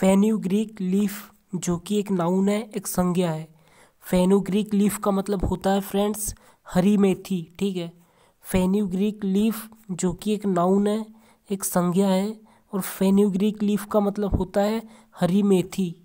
fenugreek leaf जो कि एक नाउन है एक संज्ञा है फेन्यूग्रीक लीफ का मतलब होता है फ्रेंड्स हरी मेथी ठीक है फेन्यूग्रीक लीफ जो कि एक नाउन है एक संज्ञा है और फेन्यूग्रीक लीफ का मतलब होता है हरी मेथी